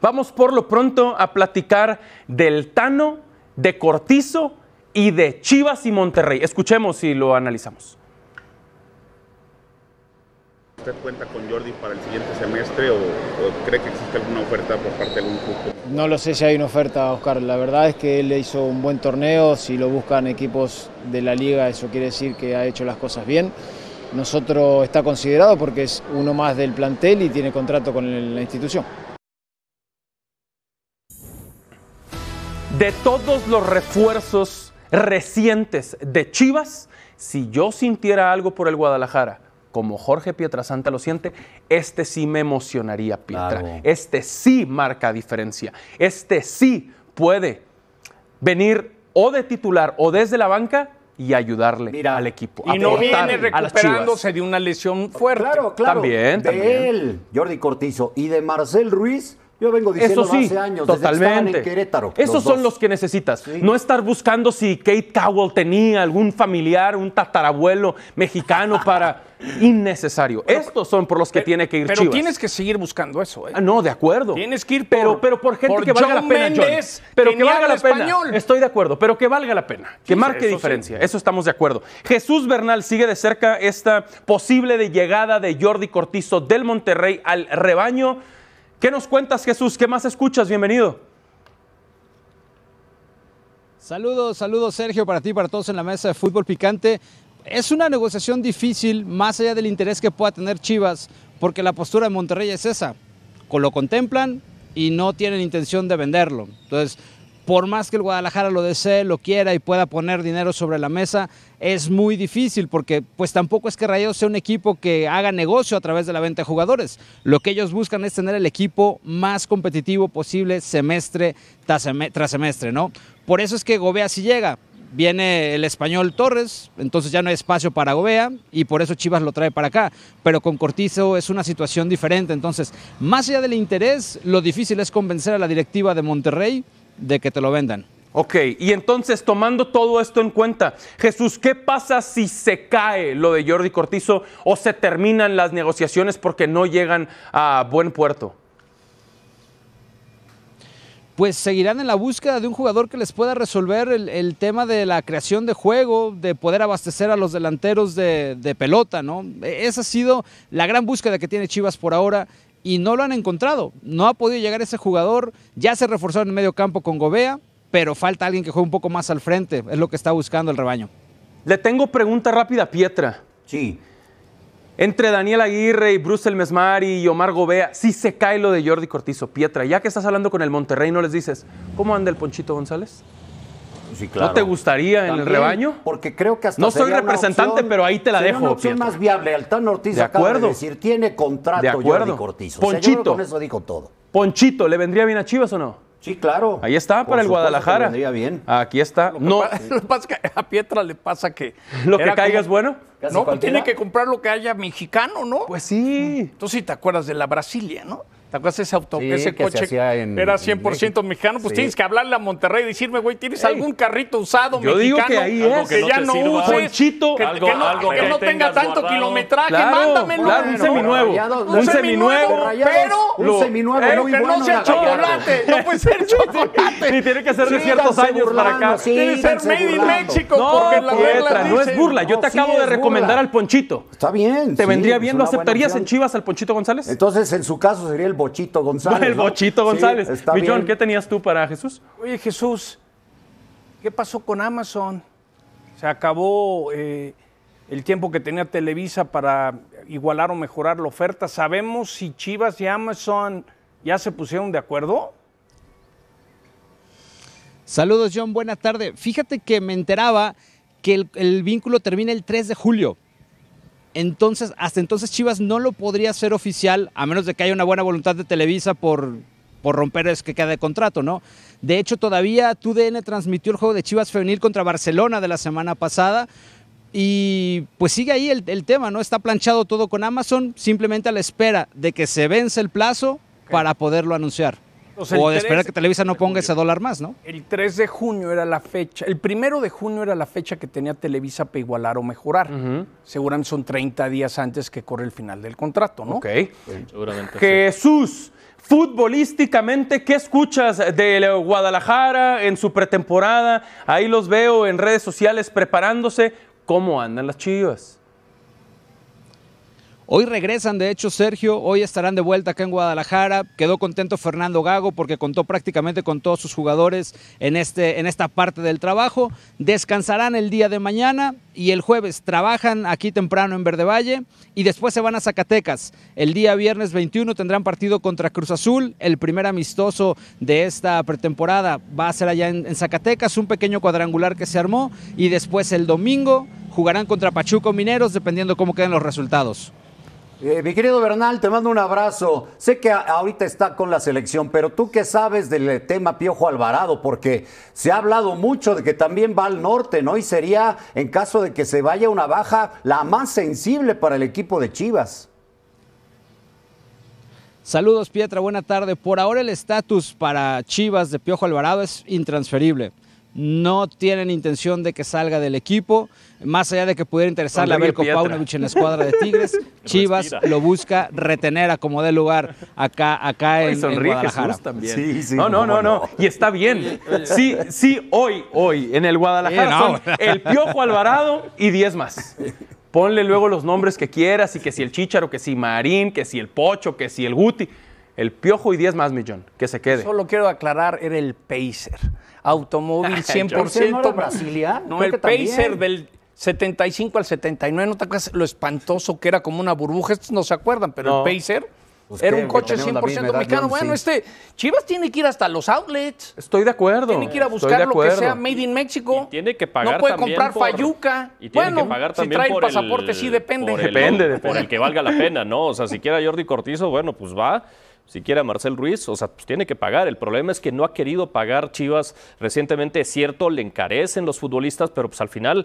Vamos por lo pronto a platicar del Tano, de Cortizo y de Chivas y Monterrey. Escuchemos y lo analizamos. ¿Usted cuenta con Jordi para el siguiente semestre o, cree que existe alguna oferta por parte de algún club? No lo sé si hay una oferta, Oscar. La verdad es que él hizo un buen torneo. Si lo buscan equipos de la liga, eso quiere decir que ha hecho las cosas bien. Nosotros está considerado porque es uno más del plantel y tiene contrato con la institución. de todos los refuerzos recientes de Chivas, si yo sintiera algo por el Guadalajara, como Jorge Pietrasanta lo siente, este sí me emocionaría, Pietra. Este sí marca diferencia. Este sí puede venir o de titular o desde la banca y ayudarle al equipo. Y no viene recuperándose de una lesión fuerte. Claro, claro. También, de él, Jordi Cortizo, y de Marcel Ruiz, yo vengo diciendo años, totalmente. Desde Esos son los que necesitas. No estar buscando si Kate Cowell tenía algún familiar, un tatarabuelo mexicano para. Innecesario. Estos son por los que tiene que ir pero Pero tienes que seguir buscando eso. ¿eh? Ah, no, de acuerdo. Tienes que ir por, pero, pero por gente que valga la pena. Pero que, valga la pena. Estoy de acuerdo, pero que valga la pena. que marque diferencia. Eso estamos de acuerdo. Jesús Bernal sigue de cerca esta posible llegada de Jordi Cortizo del Monterrey al rebaño. ¿Qué nos cuentas, Jesús? ¿Qué más escuchas? Bienvenido. Saludos, saludos Sergio para ti, para todos en la mesa de fútbol picante. Es una negociación difícil, más allá del interés que pueda tener Chivas, porque la postura de Monterrey es esa. Lo contemplan y no tienen intención de venderlo. Entonces, por más que el Guadalajara lo desee, lo quiera y pueda poner dinero sobre la mesa, es muy difícil porque pues tampoco es que Rayados sea un equipo que haga negocio a través de la venta de jugadores. Lo que ellos buscan es tener el equipo más competitivo posible semestre tras semestre, ¿no? Por eso es que Gobea sí llega, viene el español Torres, entonces ya no hay espacio para Gobea y por eso Chivas lo trae para acá. Pero con Cortizo es una situación diferente, entonces más allá del interés, lo difícil es convencer a la directiva de Monterrey de que te lo vendan. Ok, y entonces tomando todo esto en cuenta, Jesús, ¿qué pasa si se cae lo de Jordi Cortizo o se terminan las negociaciones porque no llegan a buen puerto? Pues seguirán en la búsqueda de un jugador que les pueda resolver el, tema de la creación de juego, de poder abastecer a los delanteros de, de pelota, ¿no? E-, esa ha sido la gran búsqueda que tiene Chivas por ahora y no lo han encontrado. No ha podido llegar ese jugador. Ya se reforzó en el medio campo con Gobea, pero falta alguien que juegue un poco más al frente. Es lo que está buscando el rebaño. Le tengo pregunta rápida Pietra. Sí. Entre Daniel Aguirre y Bruce Mesmari y Omar Gobea, sí se cae lo de Jordi Cortizo, Pietra, ya que estás hablando con el Monterrey, ¿no les dices cómo anda el Ponchito González? ¿No te gustaría en el rebaño? Porque creo que hasta No soy representante, pero ahí te la dejo. Una opción más viable. Altano Ortiz de acuerdo. Acaba decir, tiene contrato de Cortizo. Ponchito. eso dijo todo. Ponchito, ¿le vendría bien a Chivas o no? Sí, claro. Ahí está, para el Guadalajara. bien. Aquí está. no. lo que pasa es que a Pietra le pasa que. Lo que caiga es bueno no, pues tiene que comprar lo que haya mexicano, ¿no? Pues sí. Tú sí te acuerdas de la Brasilia, ¿no? ¿Te acuerdas de ese auto, ese que coche era 100% mexicano? Pues tienes que hablarle a Monterrey y decirme, güey, ¿tienes algún carrito usado mexicano? Digo que, ahí es. que, ya no uses, que, algo, que, no, tenga tanto kilometraje, mándamelo. un seminuevo, un seminuevo, pero un seminuevo pero que no sea chocolate, no puede ser chocolate. Y tiene que ser de ciertos años para acá. Tiene que ser made in México. porque la No es burla, yo te acabo de recordar recomendar al Ponchito. Está bien. ¿Te vendría pues, bien? ¿Lo aceptarías en Chivas al Ponchito González? Entonces, en su caso, sería el Bochito González. El Bochito González. está ¿qué tenías tú para Jesús? Oye, Jesús, ¿qué pasó con Amazon? Se acabó eh, el tiempo que tenía Televisa para igualar o mejorar la oferta. ¿Sabemos si Chivas y Amazon ya se pusieron de acuerdo? Saludos, John. Buenas tardes. Fíjate que me enteraba que el, vínculo termina el 3 de julio. Entonces, hasta entonces Chivas no lo podría hacer oficial, a menos de que haya una buena voluntad de Televisa por, por romper es que queda de contrato, ¿no? De hecho, todavía TUDN transmitió el juego de Chivas Femenil contra Barcelona de la semana pasada. Y pues sigue ahí el, tema, ¿no? Está planchado todo con Amazon, simplemente a la espera de que se vence el plazo para poderlo anunciar. O, esperar que Televisa no ponga ese dólar más, ¿no? El 3 de junio era la fecha, el primero de junio era la fecha que tenía Televisa para igualar o mejorar. Seguramente son 30 días antes que corre el final del contrato, ¿no? Ok. Jesús, futbolísticamente, ¿qué escuchas de Guadalajara en su pretemporada? Ahí los veo en redes sociales preparándose. ¿Cómo andan las chivas? Hoy regresan, de hecho, Sergio, hoy estarán de vuelta acá en Guadalajara. Quedó contento Fernando Gago porque contó prácticamente con todos sus jugadores en, este, en esta parte del trabajo. Descansarán el día de mañana y el jueves trabajan aquí temprano en Verde Valle y después se van a Zacatecas. El día viernes 21 tendrán partido contra Cruz Azul. El primer amistoso de esta pretemporada va a ser allá en, en Zacatecas, un pequeño cuadrangular que se armó y después el domingo jugarán contra Pachuco Mineros dependiendo cómo queden los resultados. Eh, mi querido Bernal, te mando un abrazo. Sé que ahorita está con la selección, pero tú qué sabes del eh, tema Piojo Alvarado, porque se ha hablado mucho de que también va al norte, ¿no? Y sería, en caso de que se vaya una baja, la más sensible para el equipo de Chivas. Saludos, Pietra, buena tarde. Por ahora el estatus para Chivas de Piojo Alvarado es intransferible no tienen intención de que salga del equipo, más allá de que pudiera interesarle a Belko Paunovic en la escuadra de Tigres, Chivas lo busca retener a como dé lugar acá, acá en, Guadalajara. También. Sí, sí, no, no, no, no, y está bien. Sí, sí, hoy, hoy, en el Guadalajara son el Piojo Alvarado y 10 más. Ponle luego los nombres que quieras y que si el Chícharo que si Marín, que si el Pocho, que si el Guti. El Piojo y 10 más millón, que se quede. Solo quiero aclarar, era el Pacer. Automóvil 100% no No, el Pacer del 75 al 79, ¿no te acuerdas lo espantoso que era como una burbuja? Estos no se acuerdan, pero el Pacer pues Era un coche 100% mexicano. bueno, este Chivas tiene que ir hasta los outlets. Estoy de acuerdo. Tiene que ir a buscar lo que sea made in México. tiene que pagar No puede comprar Fayuca. Y tiene que pagar si trae el pasaporte sí depende. depende, depende. Por el que valga la pena, ¿no? O sea, si quiera Jordi Cortizo, bueno, pues va si quiere Marcel Ruiz, o sea, pues tiene que pagar. El problema es que no ha querido pagar Chivas recientemente, es cierto, le encarecen los futbolistas, pero pues al final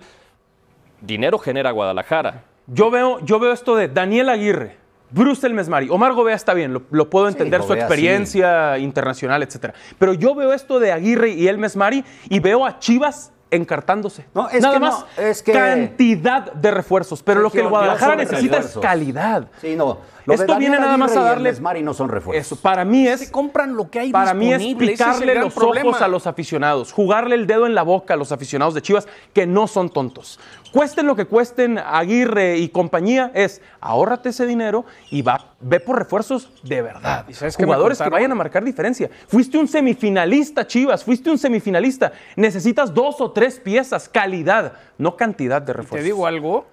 dinero genera Guadalajara. Yo veo, yo veo esto de Daniel Aguirre. Bruce el Mesmari, Omar Gobea está bien, lo, puedo entender, su experiencia internacional, etcétera. Pero yo veo esto de Aguirre y el Mesmari y veo a Chivas encartándose. No, es Nada más es cantidad de refuerzos. Pero lo que el Guadalajara necesita es calidad. Sí, no. Esto viene nada más a darle. Y no son refuerzos. para mí es. Se compran lo que hay Para mí es picarle los problemas a los aficionados, jugarle el dedo en la boca a los aficionados de Chivas que no son tontos cuesten lo que cuesten Aguirre y compañía, es ahorrate ese dinero y va, ve por refuerzos de verdad. ¿Y ah, sabes Jugadores que vayan a marcar diferencia. Fuiste un semifinalista, Chivas, fuiste un semifinalista. Necesitas dos o tres piezas, calidad, no cantidad de refuerzos. Te digo algo,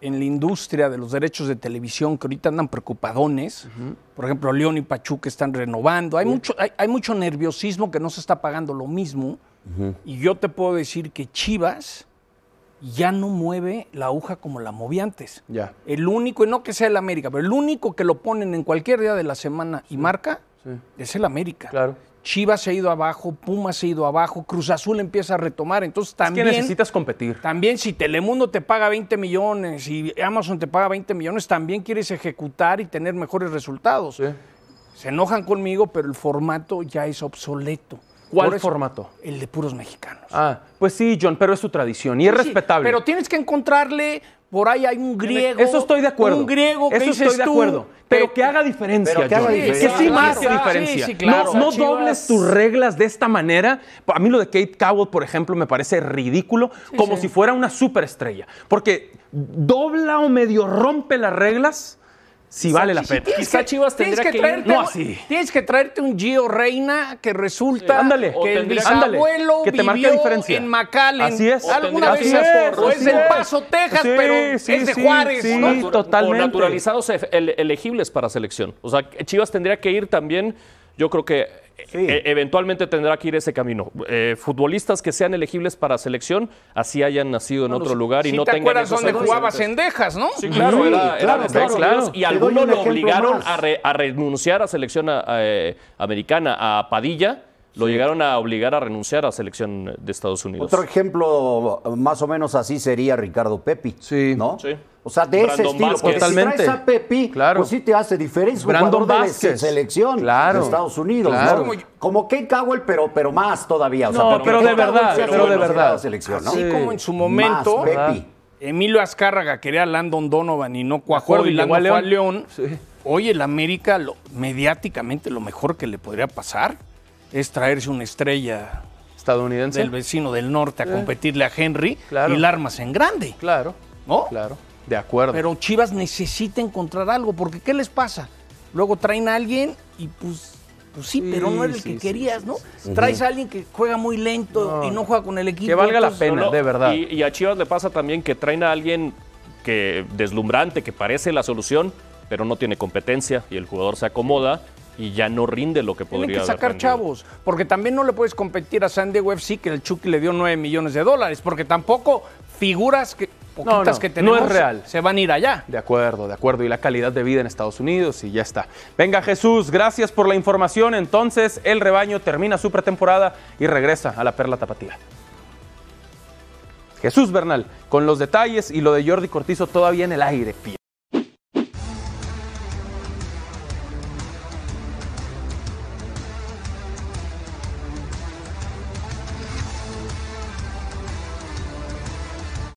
en la industria de los derechos de televisión que ahorita andan preocupadones. Por ejemplo, León y Pachuca están renovando. Hay, mucho, hay, mucho nerviosismo que no se está pagando lo mismo. Y yo te puedo decir que Chivas ya no mueve la aguja como la movía antes. Ya. El único, y no que sea el América, pero el único que lo ponen en cualquier día de la semana y marca es el América. Claro. Chivas se ha ido abajo, Puma se ha ido abajo, Cruz Azul empieza a retomar. Entonces también. necesitas competir. También si Telemundo te paga 20 millones y Amazon te paga 20 millones, también quieres ejecutar y tener mejores resultados. Se enojan conmigo, pero el formato ya es obsoleto. ¿Cuál formato? El de puros mexicanos. Ah, pues sí, John, pero es su tradición y es respetable. Pero tienes que encontrarle por ahí hay un griego. Eso estoy de acuerdo. Un griego que Eso estoy de acuerdo. pero que, haga diferencia, pero que, haga diferencia. que sí diferencia. No, dobles tus reglas de esta manera. A mí lo de Kate Cowell, por ejemplo, me parece ridículo, como si fuera una superestrella. Porque dobla o medio rompe las reglas si vale la pena. Quizá Chivas tendría que, ir, Tienes que traerte un Gio Reina que resulta ándale, que el abuelo que te vivió diferencia. en McAllen. Así es. Alguna veces vez es, o Paso, Texas, pero es de Juárez. totalmente. naturalizados elegibles para selección. O sea, Chivas tendría que ir también yo creo que e, eventualmente tendrá que ir ese camino. Eh, futbolistas que sean elegibles para selección, así hayan nacido en otro lugar y no te tengan. acuerdas jugaba Cendejas, ¿no? Sí, claro, era, Y algunos lo obligaron a, renunciar a selección eh, americana, a Padilla. Lo llegaron a obligar a renunciar a selección de Estados Unidos. Otro ejemplo más o menos así sería Ricardo Pepi, sí. ¿no? Sí. O sea, de ese estilo. Totalmente. si traes a Pepi, pues sí te hace diferencia. Brandon Vázquez. selección claro. Estados Unidos. Como Kate Cowell, pero, pero más todavía. pero, de verdad, pero, de verdad. Así como en su momento... Emilio Azcárraga quería a Landon Donovan y no cuajó y Landon fue León. Hoy en el América, mediáticamente, lo mejor que le podría pasar es traerse una estrella estadounidense del vecino del norte a competirle a Henry y la armas en grande. Claro. ¿No? Claro. De acuerdo. Pero Chivas necesita encontrar algo, porque ¿qué les pasa? Luego traen a alguien y pues, pues sí, pero no es el que querías, ¿no? Traes a alguien que juega muy lento y no juega con el equipo. Que valga la pena, de verdad. Y, a Chivas le pasa también que traen a alguien que deslumbrante, que parece la solución, pero no tiene competencia y el jugador se acomoda y ya no rinde lo que podría Tienen que sacar chavos, porque también no le puedes competir a Sandy Diego sí que el Chucky le dio nueve millones de dólares, porque tampoco figuras que no, no es real. se van a ir allá. De acuerdo, de acuerdo. Y la calidad de vida en Estados Unidos y ya está. Venga Jesús, gracias por la información. Entonces el rebaño termina su pretemporada y regresa a la Perla Tapatía. Jesús Bernal, con los detalles y lo de Jordi Cortizo todavía en el aire.